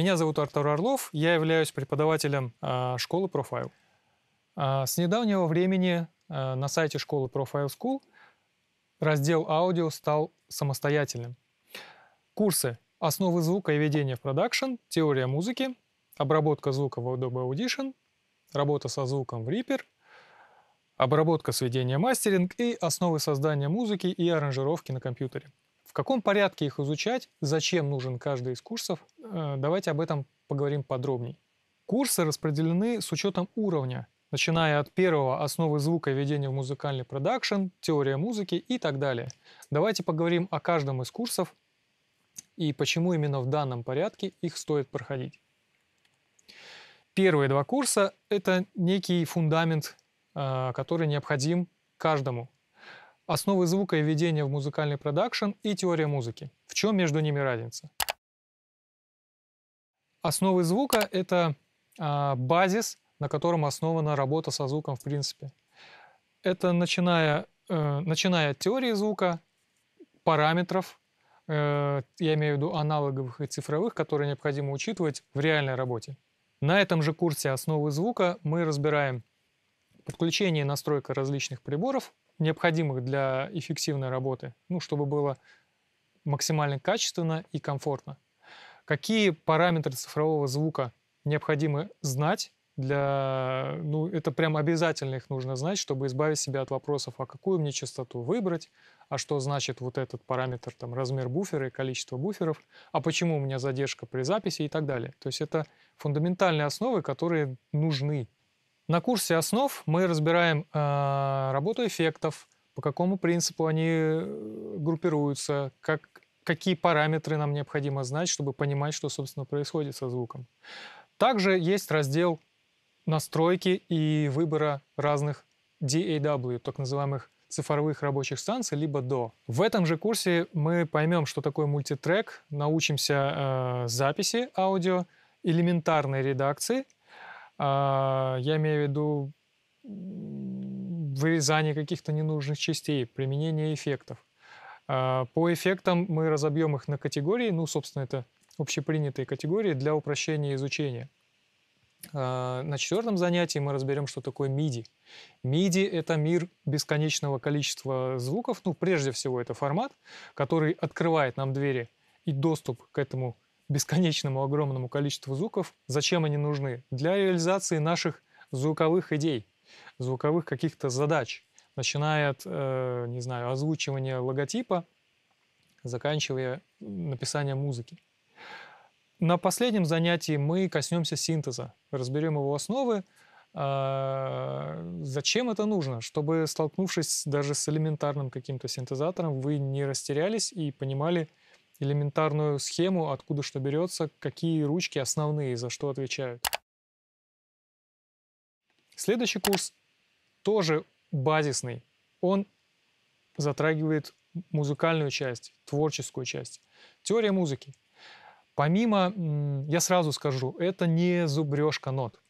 Меня зовут Артур Орлов, я являюсь преподавателем а, школы Profile. А, с недавнего времени а, на сайте школы Profile School раздел аудио стал самостоятельным. Курсы «Основы звука и ведения в продакшн», «Теория музыки», «Обработка звука в Adobe Audition», «Работа со звуком в Reaper», «Обработка сведения мастеринг» и «Основы создания музыки и аранжировки на компьютере». В каком порядке их изучать, зачем нужен каждый из курсов, э, давайте об этом поговорим подробней. Курсы распределены с учетом уровня, начиная от первого основы звука и ведения в музыкальный продакшн, теория музыки и так далее. Давайте поговорим о каждом из курсов и почему именно в данном порядке их стоит проходить. Первые два курса — это некий фундамент, э, который необходим каждому основы звука и ведения в музыкальный продакшн и теория музыки. В чем между ними разница? Основы звука — это э, базис, на котором основана работа со звуком в принципе. Это начиная, э, начиная от теории звука, параметров, э, я имею в виду аналоговых и цифровых, которые необходимо учитывать в реальной работе. На этом же курсе «Основы звука» мы разбираем подключение и настройка различных приборов, необходимых для эффективной работы, ну, чтобы было максимально качественно и комфортно. Какие параметры цифрового звука необходимо знать для, ну, это прям обязательно их нужно знать, чтобы избавить себя от вопросов, а какую мне частоту выбрать, а что значит вот этот параметр, там, размер буфера и количество буферов, а почему у меня задержка при записи и так далее. То есть это фундаментальные основы, которые нужны на курсе основ мы разбираем э, работу эффектов, по какому принципу они э, группируются, как, какие параметры нам необходимо знать, чтобы понимать, что, собственно, происходит со звуком. Также есть раздел настройки и выбора разных DAW, так называемых цифровых рабочих станций, либо до. В этом же курсе мы поймем, что такое мультитрек, научимся э, записи аудио, элементарной редакции — а, я имею в виду вырезание каких-то ненужных частей, применение эффектов. А, по эффектам мы разобьем их на категории, ну, собственно, это общепринятые категории для упрощения изучения. А, на четвертом занятии мы разберем, что такое MIDI. MIDI — это мир бесконечного количества звуков. Ну, прежде всего, это формат, который открывает нам двери и доступ к этому бесконечному огромному количеству звуков. Зачем они нужны? Для реализации наших звуковых идей, звуковых каких-то задач, начиная от, э, не знаю, озвучивания логотипа, заканчивая написанием музыки. На последнем занятии мы коснемся синтеза, разберем его основы, а, Зачем это нужно? Чтобы, столкнувшись даже с элементарным каким-то синтезатором, вы не растерялись и понимали, элементарную схему, откуда что берется, какие ручки основные, за что отвечают. Следующий курс тоже базисный. Он затрагивает музыкальную часть, творческую часть. Теория музыки. Помимо, я сразу скажу, это не зубрежка нот.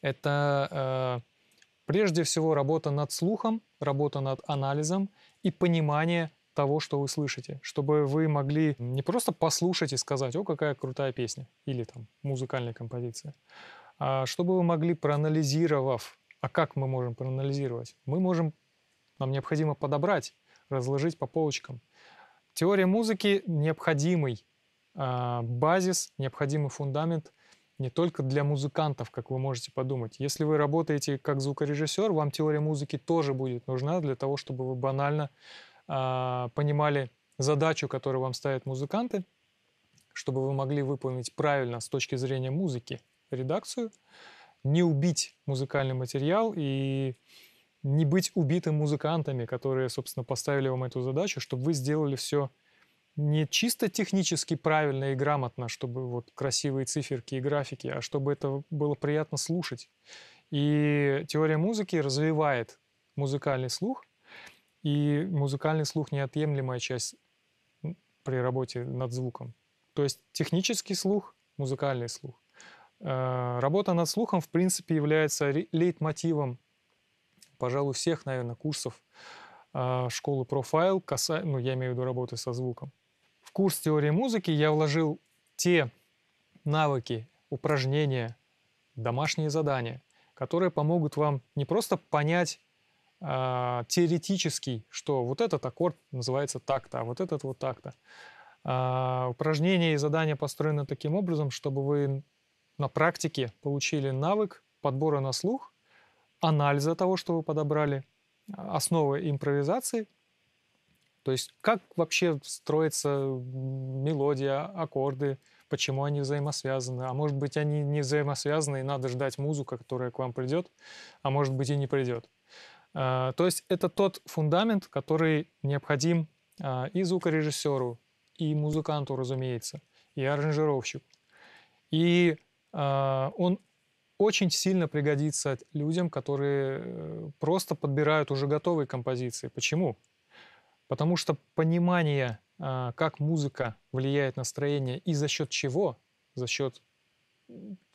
Это э, прежде всего работа над слухом, работа над анализом и понимание того, что вы слышите, чтобы вы могли не просто послушать и сказать, о, какая крутая песня, или там музыкальная композиция, а чтобы вы могли, проанализировав, а как мы можем проанализировать? Мы можем, нам необходимо подобрать, разложить по полочкам. Теория музыки — необходимый э, базис, необходимый фундамент не только для музыкантов, как вы можете подумать. Если вы работаете как звукорежиссер, вам теория музыки тоже будет нужна для того, чтобы вы банально а, понимали задачу, которую вам ставят музыканты, чтобы вы могли выполнить правильно с точки зрения музыки редакцию, не убить музыкальный материал и не быть убитым музыкантами, которые, собственно, поставили вам эту задачу, чтобы вы сделали все не чисто технически правильно и грамотно, чтобы вот красивые циферки и графики, а чтобы это было приятно слушать. И теория музыки развивает музыкальный слух, и музыкальный слух – неотъемлемая часть при работе над звуком. То есть технический слух, музыкальный слух. Э, работа над слухом, в принципе, является лейтмотивом, пожалуй, всех, наверное, курсов э, школы профайл, ну, я имею в виду работы со звуком. В курс теории музыки я вложил те навыки, упражнения, домашние задания, которые помогут вам не просто понять э, теоретический, что вот этот аккорд называется так-то, а вот этот вот так-то. Э, упражнения и задания построены таким образом, чтобы вы на практике получили навык подбора на слух, анализа того, что вы подобрали, основы импровизации, то есть как вообще строится мелодия, аккорды, почему они взаимосвязаны, а может быть они не взаимосвязаны и надо ждать музыку, которая к вам придет, а может быть и не придет. А, то есть это тот фундамент, который необходим а, и звукорежиссеру, и музыканту, разумеется, и аранжировщику. И а, он очень сильно пригодится людям, которые э, просто подбирают уже готовые композиции. Почему? Потому что понимание, как музыка влияет на настроение и за счет чего, за счет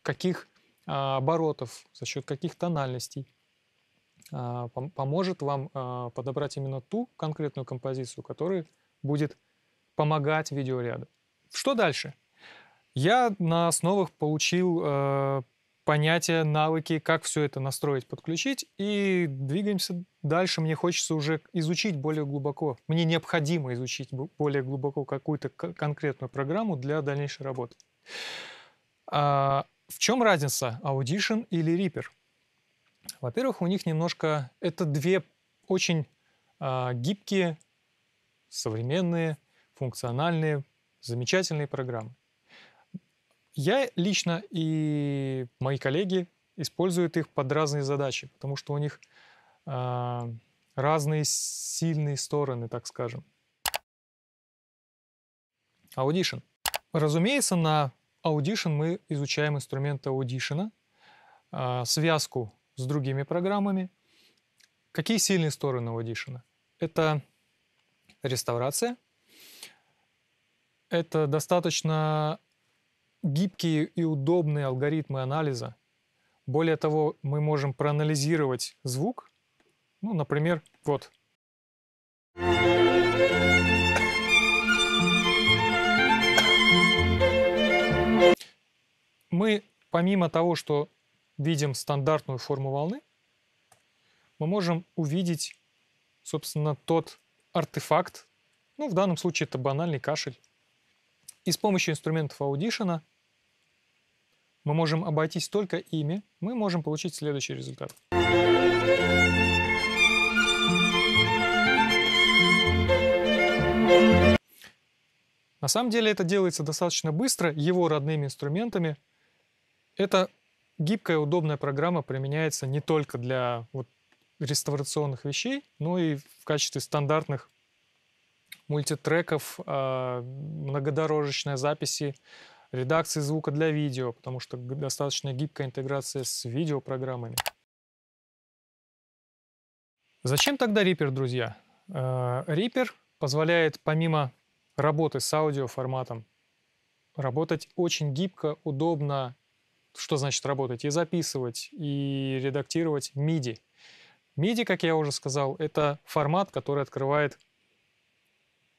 каких оборотов, за счет каких тональностей – а, поможет вам а, подобрать именно ту конкретную композицию, которая будет помогать видеоряду. Что дальше? Я на основах получил э, понятия, навыки, как все это настроить, подключить, и двигаемся дальше. Мне хочется уже изучить более глубоко. Мне необходимо изучить более глубоко какую-то конкретную программу для дальнейшей работы. А, в чем разница Audition или Reaper? Во-первых, у них немножко... Это две очень э, гибкие, современные, функциональные, замечательные программы. Я лично и мои коллеги используют их под разные задачи, потому что у них э, разные сильные стороны, так скажем. Audition. Разумеется, на Audition мы изучаем инструменты аудишена, э, а, связку с другими программами. Какие сильные стороны у Audition? Это реставрация, это достаточно гибкие и удобные алгоритмы анализа. Более того, мы можем проанализировать звук. Ну, например, вот. Мы, помимо того, что видим стандартную форму волны, мы можем увидеть, собственно, тот артефакт, ну, в данном случае это банальный кашель. И с помощью инструментов аудишена мы можем обойтись только ими, мы можем получить следующий результат. На самом деле это делается достаточно быстро, его родными инструментами. Это Гибкая, удобная программа применяется не только для вот, реставрационных вещей, но и в качестве стандартных мультитреков, а, многодорожечной записи, редакции звука для видео, потому что достаточно гибкая интеграция с видеопрограммами. Зачем тогда Reaper, друзья? А, Reaper позволяет помимо работы с аудиоформатом работать очень гибко, удобно что значит работать? И записывать, и редактировать MIDI. MIDI, как я уже сказал, это формат, который открывает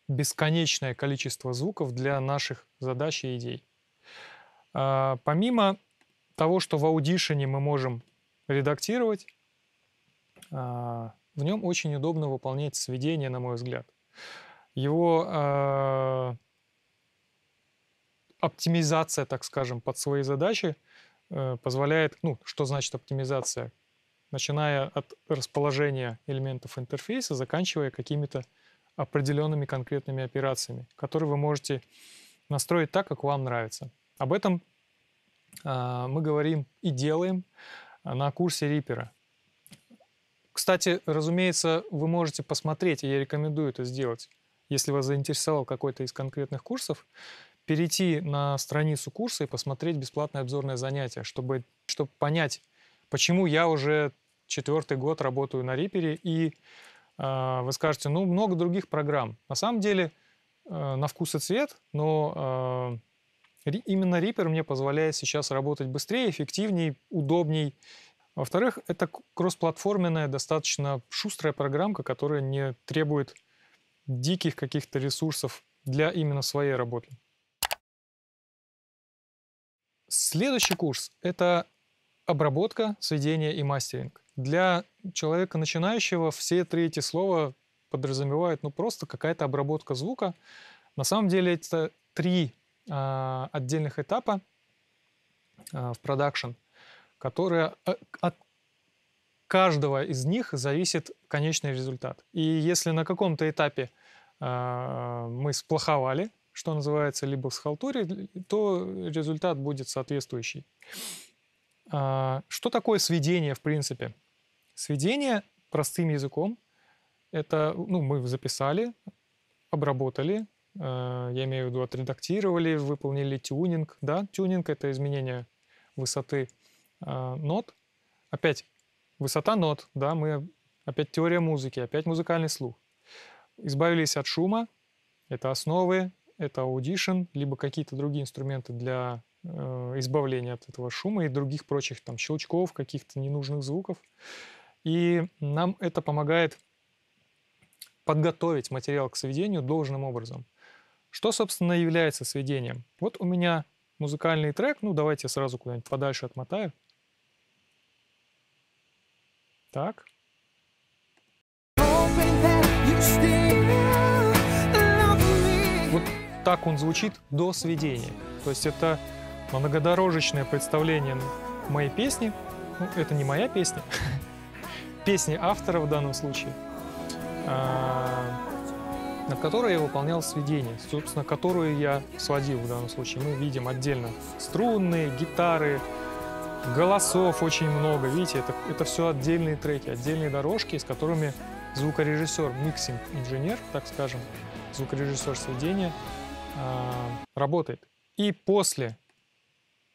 бесконечное количество звуков для наших задач и идей. А, помимо того, что в аудишене мы можем редактировать, а, в нем очень удобно выполнять сведения, на мой взгляд. Его а, оптимизация, так скажем, под свои задачи э, позволяет, ну, что значит оптимизация? Начиная от расположения элементов интерфейса, заканчивая какими-то определенными конкретными операциями, которые вы можете настроить так, как вам нравится. Об этом а, мы говорим и делаем а, на курсе Рипера. Кстати, разумеется, вы можете посмотреть, и я рекомендую это сделать, если вас заинтересовал какой-то из конкретных курсов, перейти на страницу курса и посмотреть бесплатное обзорное занятие, чтобы, чтобы понять, почему я уже четвертый год работаю на Рипере, и э, вы скажете, ну, много других программ. На самом деле, э, на вкус и цвет, но э, именно Reaper мне позволяет сейчас работать быстрее, эффективнее, удобней. Во-вторых, это кроссплатформенная, достаточно шустрая программка, которая не требует диких каких-то ресурсов для именно своей работы. Следующий курс – это обработка, сведение и мастеринг. Для человека начинающего все три эти слова подразумевают ну, просто какая-то обработка звука. На самом деле это три а, отдельных этапа а, в продакшн, которые э, от каждого из них зависит конечный результат. И если на каком-то этапе а, мы сплоховали – что называется, либо схалтурить, то результат будет соответствующий. А, что такое сведение, в принципе? Сведение простым языком – это ну, мы записали, обработали, э, я имею в виду отредактировали, выполнили тюнинг. Да? Тюнинг – это изменение высоты э, нот. Опять высота нот, да, мы опять теория музыки, опять музыкальный слух. Избавились от шума, это основы, это Audition, либо какие-то другие инструменты для э, избавления от этого шума и других прочих там щелчков, каких-то ненужных звуков. И нам это помогает подготовить материал к сведению должным образом. Что, собственно, является сведением? Вот у меня музыкальный трек, ну давайте я сразу куда-нибудь подальше отмотаю. Так. Вот так он звучит до сведения. То есть это многодорожечное представление моей песни. Ну, это не моя песня, песни автора в данном случае, а, над которой я выполнял сведение, собственно, которую я сводил в данном случае. Мы видим отдельно струнные, гитары, голосов очень много. Видите, это, это все отдельные треки, отдельные дорожки, с которыми звукорежиссер, миксинг-инженер, так скажем, звукорежиссер сведения – а, работает. И после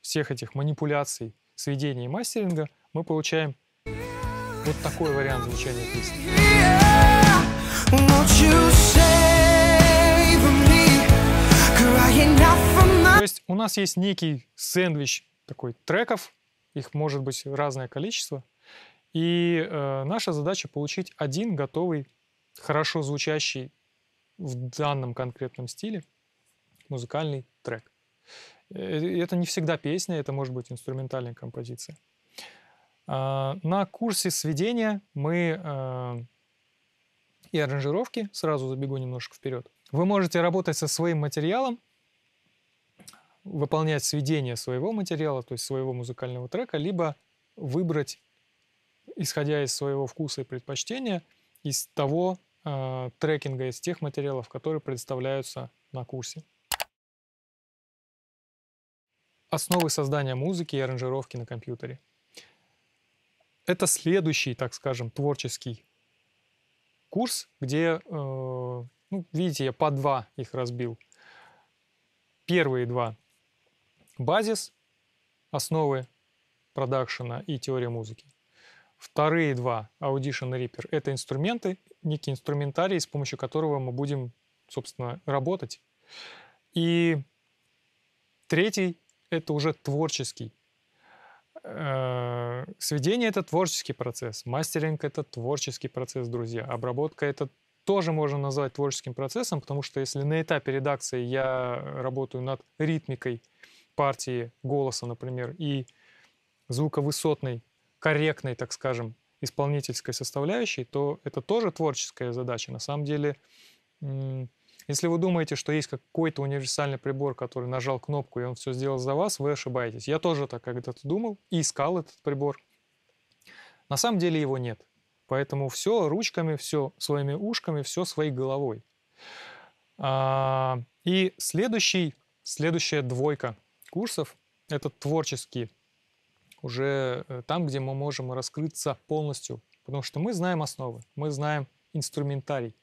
всех этих манипуляций, сведения и мастеринга мы получаем вот такой вариант звучания песни. То есть у нас есть некий сэндвич такой треков, их может быть разное количество, и э, наша задача получить один готовый, хорошо звучащий в данном конкретном стиле музыкальный трек. Э, это не всегда песня, это может быть инструментальная композиция. А, на курсе сведения мы а, и аранжировки, сразу забегу немножко вперед. Вы можете работать со своим материалом, выполнять сведение своего материала, то есть своего музыкального трека, либо выбрать, исходя из своего вкуса и предпочтения, из того э, трекинга, из тех материалов, которые предоставляются на курсе основы создания музыки и аранжировки на компьютере. Это следующий, так скажем, творческий курс, где, э, ну, видите, я по два их разбил. Первые два — базис, основы продакшена и теория музыки. Вторые два — Audition и Reaper — это инструменты, некий инструментарий, с помощью которого мы будем, собственно, работать. И третий это уже творческий. Э, сведение – это творческий процесс, мастеринг – это творческий процесс, друзья. Обработка – это тоже можно назвать творческим процессом, потому что если на этапе редакции я работаю над ритмикой партии голоса, например, и звуковысотной, корректной, так скажем, исполнительской составляющей, то это тоже творческая задача. На самом деле если вы думаете, что есть какой-то универсальный прибор, который нажал кнопку, и он все сделал за вас, вы ошибаетесь. Я тоже так когда-то думал и искал этот прибор. На самом деле его нет. Поэтому все ручками, все своими ушками, все своей головой. А, и следующий, следующая двойка курсов — это творческие. Уже э, там, где мы можем раскрыться полностью. Потому что мы знаем основы, мы знаем инструментарий.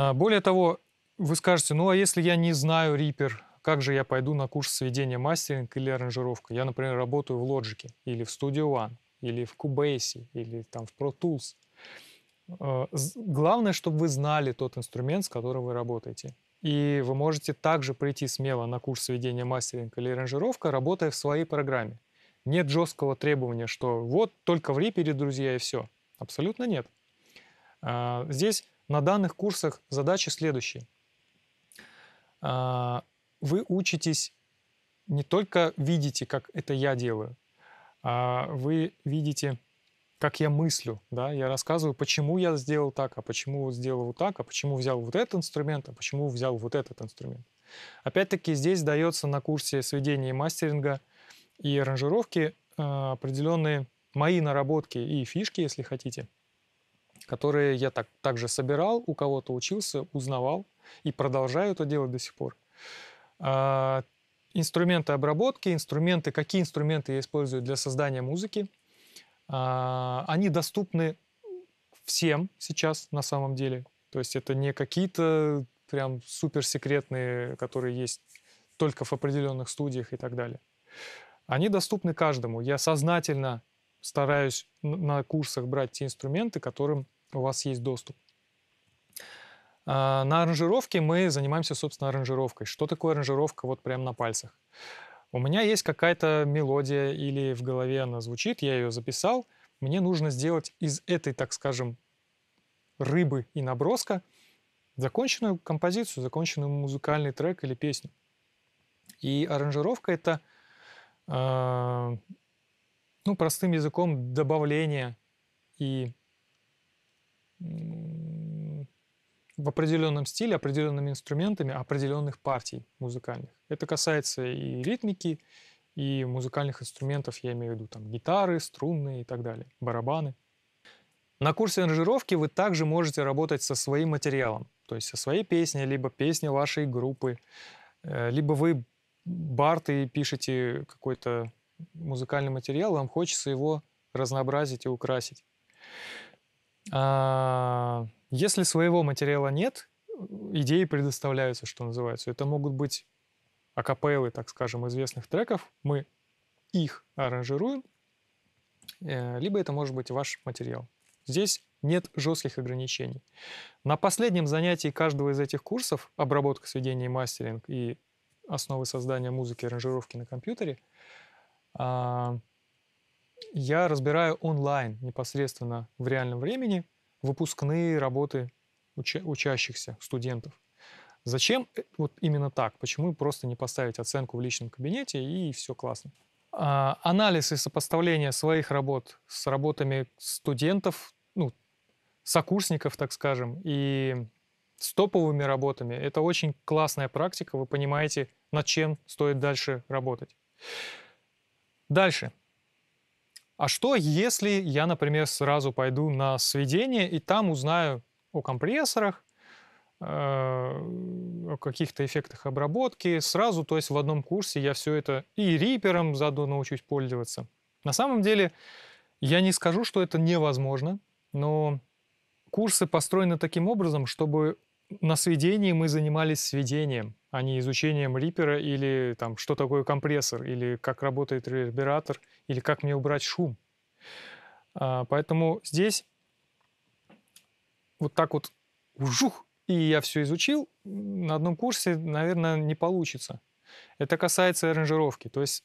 А, более того, вы скажете, ну а если я не знаю Reaper, как же я пойду на курс сведения мастеринг или аранжировка? Я, например, работаю в Logic или в Studio One, или в Cubase, или там в Pro Tools. А, главное, чтобы вы знали тот инструмент, с которым вы работаете. И вы можете также прийти смело на курс сведения мастеринг или аранжировка, работая в своей программе. Нет жесткого требования, что вот только в Reaper, друзья, и все. Абсолютно нет. А, здесь на данных курсах задача следующая. А, вы учитесь не только видите, как это я делаю, а вы видите, как я мыслю. Да? Я рассказываю, почему я сделал так, а почему сделал вот так, а почему взял вот этот инструмент, а почему взял вот этот инструмент. Опять-таки здесь дается на курсе сведения и мастеринга и аранжировки а, определенные мои наработки и фишки, если хотите – которые я так, также собирал, у кого-то учился, узнавал и продолжаю это делать до сих пор. А, инструменты обработки, инструменты, какие инструменты я использую для создания музыки, а, они доступны всем сейчас на самом деле. То есть это не какие-то прям суперсекретные, которые есть только в определенных студиях и так далее. Они доступны каждому. Я сознательно стараюсь на курсах брать те инструменты, которым у вас есть доступ. А, на аранжировке мы занимаемся, собственно, аранжировкой. Что такое аранжировка вот прямо на пальцах? У меня есть какая-то мелодия или в голове она звучит, я ее записал. Мне нужно сделать из этой, так скажем, рыбы и наброска законченную композицию, законченную музыкальный трек или песню. И аранжировка — это, э, ну, простым языком, добавление и в определенном стиле, определенными инструментами а определенных партий музыкальных. Это касается и ритмики, и музыкальных инструментов, я имею в виду там гитары, струнные и так далее, барабаны. На курсе аранжировки вы также можете работать со своим материалом, то есть со своей песней, либо песней вашей группы, э, либо вы бард и пишете какой-то музыкальный материал, вам хочется его разнообразить и украсить. А, если своего материала нет, идеи предоставляются, что называется. Это могут быть акапеллы, так скажем, известных треков. Мы их аранжируем, э, либо это может быть ваш материал. Здесь нет жестких ограничений. На последнем занятии каждого из этих курсов обработка, сведение и мастеринг и основы создания музыки и аранжировки на компьютере а, я разбираю онлайн непосредственно в реальном времени выпускные работы уча- учащихся, студентов. Зачем э, вот именно так? Почему просто не поставить оценку в личном кабинете и все классно? А, анализ и сопоставление своих работ с работами студентов, ну, сокурсников, так скажем, и с топовыми работами, это очень классная практика, вы понимаете, над чем стоит дальше работать. Дальше. А что, если я, например, сразу пойду на сведение и там узнаю о компрессорах, э, о каких-то эффектах обработки. Сразу, то есть в одном курсе я все это и рипером заодно научусь пользоваться. На самом деле, я не скажу, что это невозможно, но курсы построены таким образом, чтобы на сведении мы занимались сведением а не изучением рипера или там, что такое компрессор, или как работает ревербератор, или как мне убрать шум. А, поэтому здесь вот так вот ужух, и я все изучил, на одном курсе, наверное, не получится. Это касается аранжировки. То есть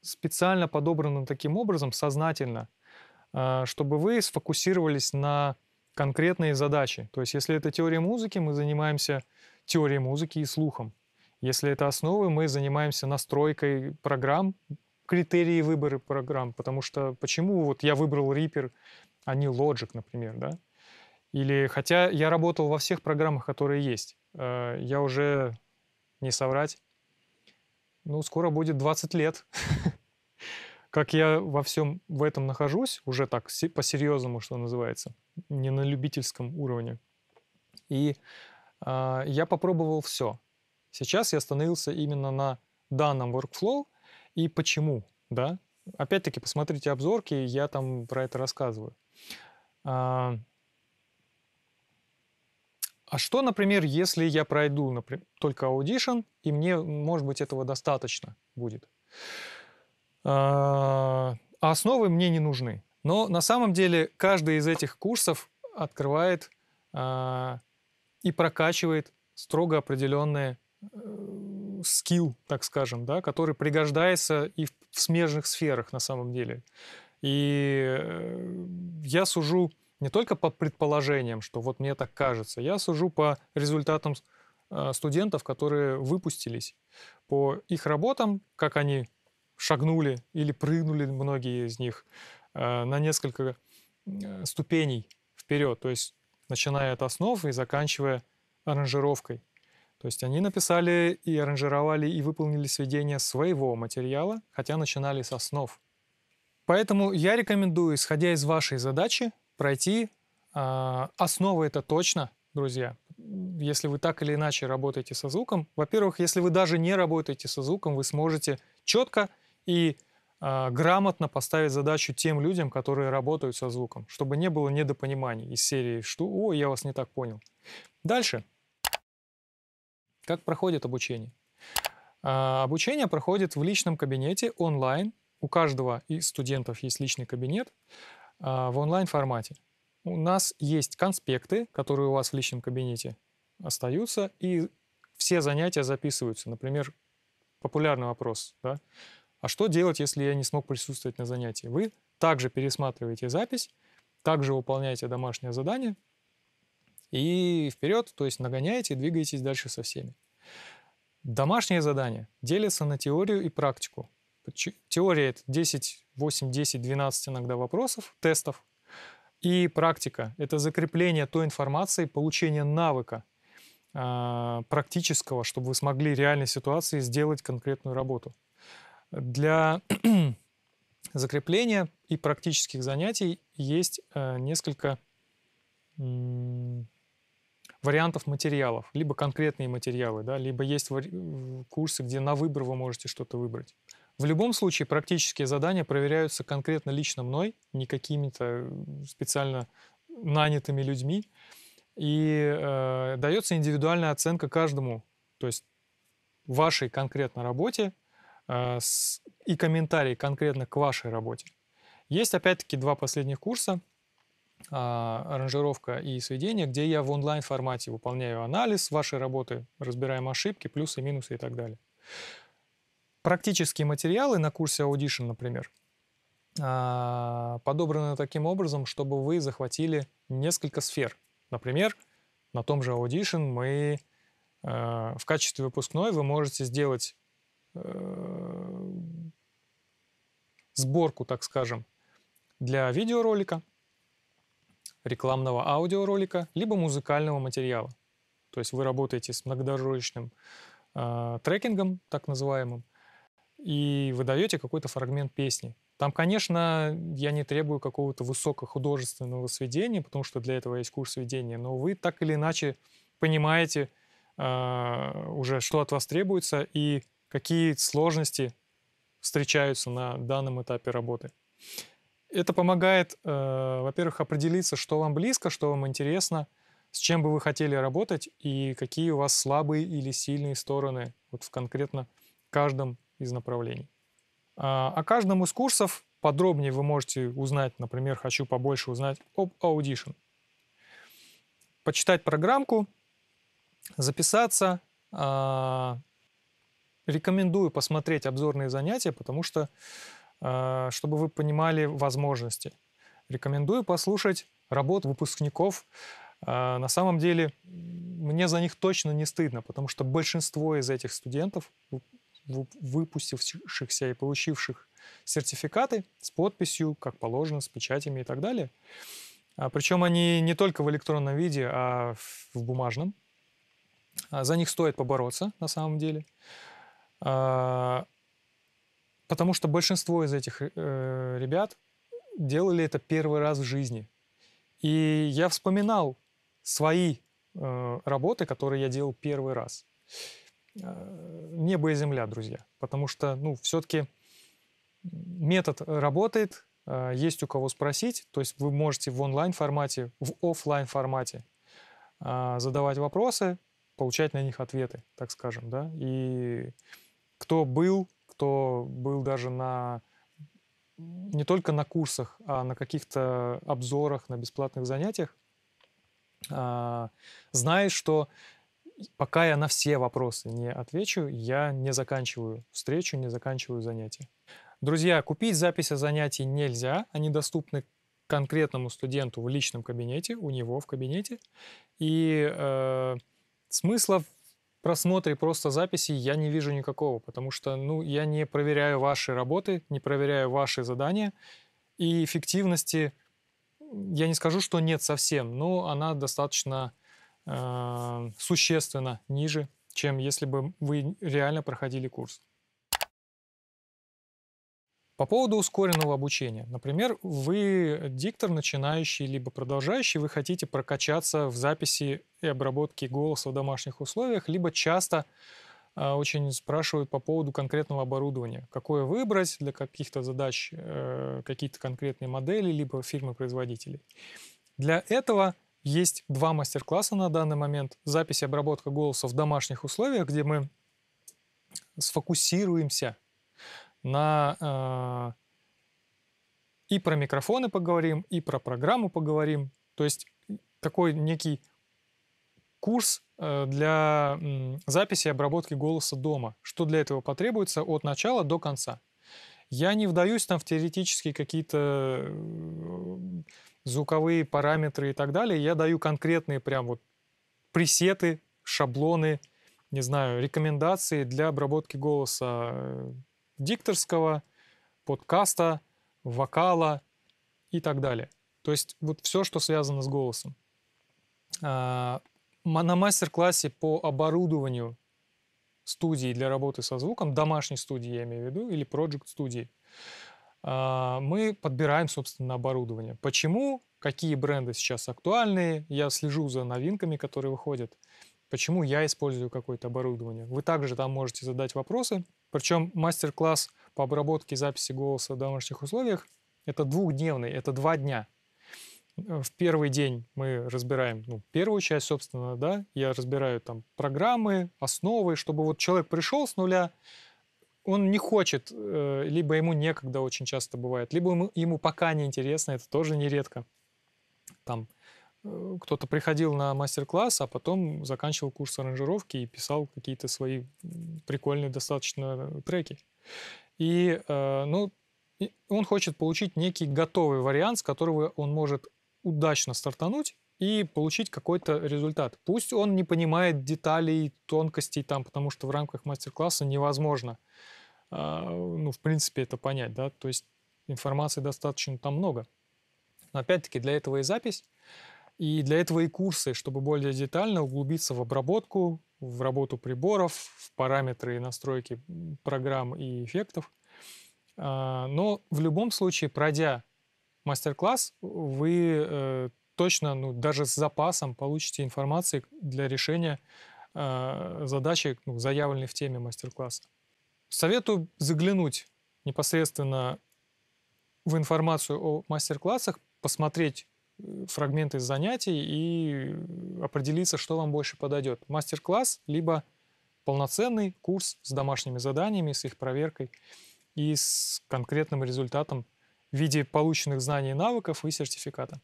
специально подобрано таким образом, сознательно, а, чтобы вы сфокусировались на конкретные задачи. То есть если это теория музыки, мы занимаемся теорией музыки и слухом. Если это основы, мы занимаемся настройкой программ, критерии выбора программ, потому что почему вот я выбрал Reaper, а не Logic, например, да? Или хотя я работал во всех программах, которые есть, э, я уже не соврать, ну, скоро будет 20 лет, как я во всем в этом нахожусь, уже так по-серьезному, что называется, не на любительском уровне. И а, я попробовал все. Сейчас я остановился именно на данном workflow и почему, да. Опять-таки, посмотрите обзорки, я там про это рассказываю. А, а что, например, если я пройду например, только аудишн, и мне, может быть, этого достаточно будет? А, а основы мне не нужны. Но на самом деле каждый из этих курсов открывает а, и прокачивает строго определенные э, скилл, так скажем, да, который пригождается и в смежных сферах на самом деле. И э, я сужу не только по предположениям, что вот мне так кажется, я сужу по результатам э, студентов, которые выпустились, по их работам, как они шагнули или прыгнули, многие из них, на несколько ступеней вперед. То есть начиная от основ и заканчивая аранжировкой. То есть они написали и аранжировали и выполнили сведения своего материала, хотя начинали с основ. Поэтому я рекомендую, исходя из вашей задачи, пройти э, основы это точно, друзья. Если вы так или иначе работаете со звуком, во-первых, если вы даже не работаете со звуком, вы сможете четко и а, грамотно поставить задачу тем людям, которые работают со звуком, чтобы не было недопониманий из серии «Что? О, я вас не так понял». Дальше. Как проходит обучение? А, обучение проходит в личном кабинете онлайн. У каждого из студентов есть личный кабинет а, в онлайн-формате. У нас есть конспекты, которые у вас в личном кабинете остаются, и все занятия записываются. Например, популярный вопрос. Да? А что делать, если я не смог присутствовать на занятии? Вы также пересматриваете запись, также выполняете домашнее задание и вперед, то есть нагоняете двигаетесь дальше со всеми. Домашнее задание делится на теорию и практику. Теория — это 10, 8, 10, 12 иногда вопросов, тестов. И практика — это закрепление той информации, получение навыка а, практического, чтобы вы смогли в реальной ситуации сделать конкретную работу. Для закрепления и практических занятий есть э, несколько вариантов материалов. Либо конкретные материалы, да, либо есть курсы, где на выбор вы можете что-то выбрать. В любом случае практические задания проверяются конкретно лично мной, не какими-то э, специально нанятыми людьми. И э, дается индивидуальная оценка каждому, то есть вашей конкретно работе а, и комментарии конкретно к вашей работе. Есть опять-таки два последних курса а, аранжировка и сведение, где я в онлайн формате выполняю анализ вашей работы, разбираем ошибки, плюсы, минусы и так далее. Практические материалы на курсе Audition, например, а, подобраны таким образом, чтобы вы захватили несколько сфер. Например, на том же Audition мы в качестве выпускной вы можете сделать сборку, так скажем, для видеоролика, рекламного аудиоролика, либо музыкального материала. То есть вы работаете с многодорожечным э, трекингом, так называемым, и выдаете какой-то фрагмент песни. Там, конечно, я не требую какого-то высокохудожественного сведения, потому что для этого есть курс сведения, но вы так или иначе понимаете э, уже, что от вас требуется и какие сложности встречаются на данном этапе работы. Это помогает, э, во-первых, определиться, что вам близко, что вам интересно, с чем бы вы хотели работать и какие у вас слабые или сильные стороны вот в конкретно каждом из направлений. А, о каждом из курсов подробнее вы можете узнать, например, хочу побольше узнать об Audition. Почитать программку, записаться, а, Рекомендую посмотреть обзорные занятия, потому что, э, чтобы вы понимали возможности. Рекомендую послушать работу выпускников. Э, на самом деле, мне за них точно не стыдно, потому что большинство из этих студентов, выпустившихся и получивших сертификаты с подписью, как положено, с печатями и так далее, а, причем они не только в электронном виде, а в бумажном. А, за них стоит побороться, на самом деле. А, потому что большинство из этих э, ребят делали это первый раз в жизни. И я вспоминал свои э, работы, которые я делал первый раз. Э, небо и земля, друзья. Потому что, ну, все-таки метод работает, э, есть у кого спросить. То есть вы можете в онлайн-формате, в офлайн-формате э, задавать вопросы, получать на них ответы, так скажем, да. И кто был, кто был даже на не только на курсах, а на каких-то обзорах, на бесплатных занятиях, а, знает, что пока я на все вопросы не отвечу, я не заканчиваю встречу, не заканчиваю занятие. Друзья, купить записи занятий нельзя, они доступны конкретному студенту в личном кабинете, у него в кабинете. И э, смысла просмотре просто записи я не вижу никакого, потому что ну, я не проверяю ваши работы, не проверяю ваши задания, и эффективности я не скажу, что нет совсем, но она достаточно э, существенно ниже, чем если бы вы реально проходили курс. По поводу ускоренного обучения. Например, вы диктор начинающий, либо продолжающий, вы хотите прокачаться в записи и обработке голоса в домашних условиях, либо часто э, очень спрашивают по поводу конкретного оборудования. Какое выбрать для каких-то задач, э, какие-то конкретные модели, либо фирмы-производителей. Для этого есть два мастер-класса на данный момент. Запись и обработка голоса в домашних условиях, где мы сфокусируемся на а, и про микрофоны поговорим, и про программу поговорим. То есть такой некий курс э, для записи и обработки голоса дома. Что для этого потребуется от начала до конца. Я не вдаюсь там в теоретические какие-то звуковые параметры и так далее. Я даю конкретные прям вот пресеты, шаблоны, не знаю, рекомендации для обработки голоса э, дикторского, подкаста, вокала и так далее. То есть вот все, что связано с голосом. А, на мастер-классе по оборудованию студии для работы со звуком, домашней студии я имею в виду, или project студии, а, мы подбираем, собственно, оборудование. Почему? Какие бренды сейчас актуальны? Я слежу за новинками, которые выходят. Почему я использую какое-то оборудование? Вы также там можете задать вопросы причем мастер-класс по обработке и записи голоса в домашних условиях – это двухдневный, это два дня. В первый день мы разбираем ну, первую часть, собственно, да, я разбираю там программы, основы, чтобы вот человек пришел с нуля, он не хочет, э, либо ему некогда очень часто бывает, либо ему, ему пока не интересно, это тоже нередко. Там Э, кто-то приходил на мастер-класс, а потом заканчивал курс аранжировки и писал какие-то свои прикольные достаточно треки. И, э, ну, он хочет получить некий готовый вариант, с которого он может удачно стартануть и получить какой-то результат. Пусть он не понимает деталей, тонкостей там, потому что в рамках мастер-класса невозможно, а, ну, в принципе, это понять, да, то есть информации достаточно там много. Но опять-таки для этого и запись, и для этого и курсы, чтобы более детально углубиться в обработку, в работу приборов, в параметры и настройки программ и эффектов. А, но в любом случае, пройдя мастер-класс, вы э, точно, ну, даже с запасом получите информации для решения а, задачи, ну, заявленной в теме мастер-класса. Советую заглянуть непосредственно в информацию о мастер-классах, посмотреть фрагменты занятий и определиться, что вам больше подойдет. Мастер-класс, либо полноценный курс с домашними заданиями, с их проверкой и с конкретным результатом в виде полученных знаний и навыков и сертификата.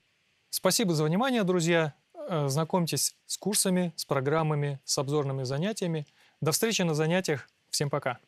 Спасибо за внимание, друзья. Э, знакомьтесь с курсами, с программами, с обзорными занятиями. До встречи на занятиях. Всем пока.